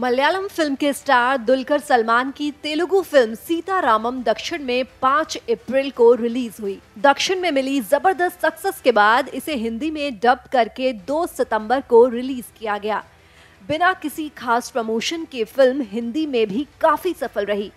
Malayalam film के star Dulquer Salmaan की Telugu film Sita रामम दक्षिण में 5 अप्रैल को रिलीज हुई दक्षिण में मिली जबरदस्त सक्सेस के बाद इसे हिंदी में डब करके 2 सितंबर को रिलीज किया गया बिना किसी खास प्रमोशन के फिल्म हिंदी में भी काफी सफल रही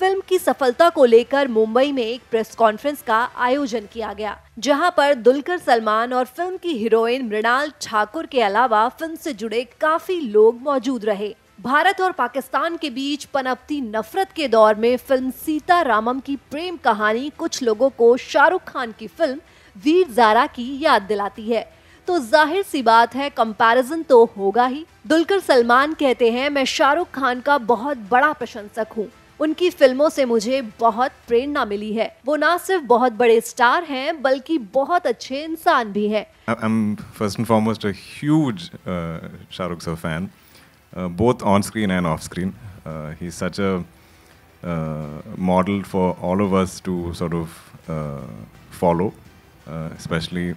फिल्म की सफलता को लेकर मुंबई में एक प्रेस कॉन्फ्रेंस का आयोजन किया गया जहां पर दुलकर सलमान और फिल्म की हीरोइन मृणाल ठाकुर के अलावा फिल्म से जुड़े काफी लोग मौजूद रहे भारत और पाकिस्तान के बीच पनपती नफरत के दौर में फिल्म सीता रामम की प्रेम कहानी कुछ लोगों को शाहरुख खान की फिल्म वीर जारा की याद दिलाती है तो जाहिर सी बात है कंपैरिजन तो होगा ही दुलकर सलमान कहते हैं मैं शाहरुख खान का बहुत बड़ा प्रशंसक हूँ उनकी फिल्मों से मुझे बहुत प्रेरणा मिली है वो ना सिर्फ बहुत बड़े स्टार हैं बल्कि बहुत अच्छे इंसान भी हैं। uh, both on screen and off screen. Uh, he's such a uh, model for all of us to sort of uh, follow, uh, especially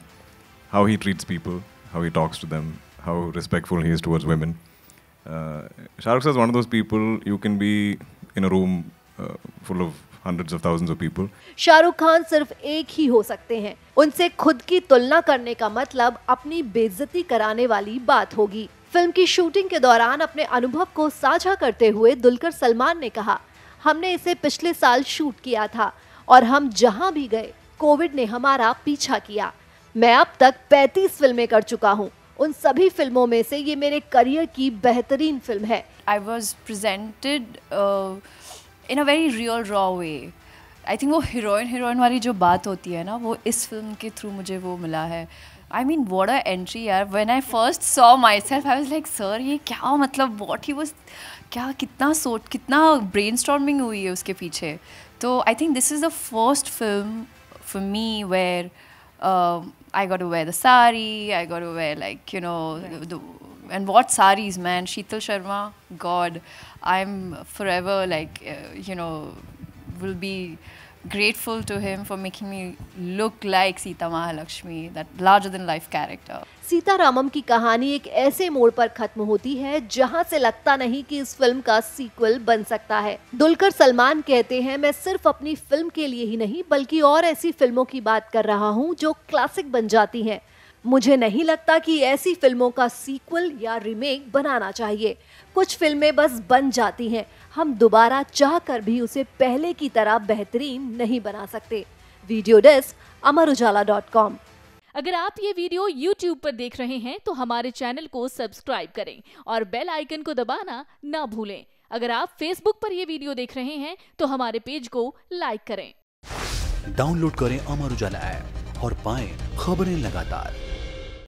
how he treats people, how he talks to them, how respectful he is towards women. Uh, Shahrukh is one of those people you can be in a room uh, full of hundreds of thousands of people. Shahrukh Khan सिर्फ एक ही हो सकते हैं उनसे खुद की तुलना करने का मतलब अपनी बेइज्जती कराने वाली बात होगी फिल्म की शूटिंग के दौरान अपने अनुभव को साझा करते हुए दुलकर सलमान ने कहा हमने इसे पिछले साल शूट किया था और हम जहां भी गए कोविड ने हमारा पीछा किया मैं अब तक 35 फिल्में कर चुका हूं। उन सभी फिल्मों में से ये मेरे करियर की बेहतरीन फिल्म है I was presented in a very real raw way I think वो हीरोइन हीरोइन वाली जो बात होती है ना वो इस फिल्म के थ्रू मुझे वो मिला है I mean what a entry यार when I first saw myself I was like sir ये क्या मतलब वॉट ही वॉज क्या कितना सोच कितना ब्रेन हुई है उसके पीछे तो I think this is the first film for me where I got where the सारी I got where like you know and what सारी is and what Sharma man? Sheetal Sharma, God, I'm forever like uh, you know will be grateful to him for making me look like Sita Mahalakshmi, that larger than life character. Sita Ramam की कहानी एक ऐसे मोड़ पर खत्म होती है जहां से लगता नहीं कि इस फिल्म का सीक्वल बन सकता है दुलकर सलमान कहते हैं मैं सिर्फ अपनी फिल्म के लिए ही नहीं बल्कि और ऐसी फिल्मों की बात कर रहा हूं जो क्लासिक बन जाती हैं मुझे नहीं लगता कि ऐसी फिल्मों का सीक्वल या रिमेक बनाना चाहिए कुछ फिल्में बस बन जाती हैं हम दोबारा चाह कर भी उसे पहले की तरह बेहतरीन नहीं बना सकते video desk Amar Ujala dot com अगर आप ये वीडियो YouTube पर देख रहे हैं तो हमारे चैनल को सब्सक्राइब करें और बेल आइकन को दबाना ना भूलें अगर आप Facebook पर ये वीडियो देख रहे हैं तो हमारे पेज को लाइक करें डाउनलोड करें अमर उजाला ऐप और पाएं खबरें लगातार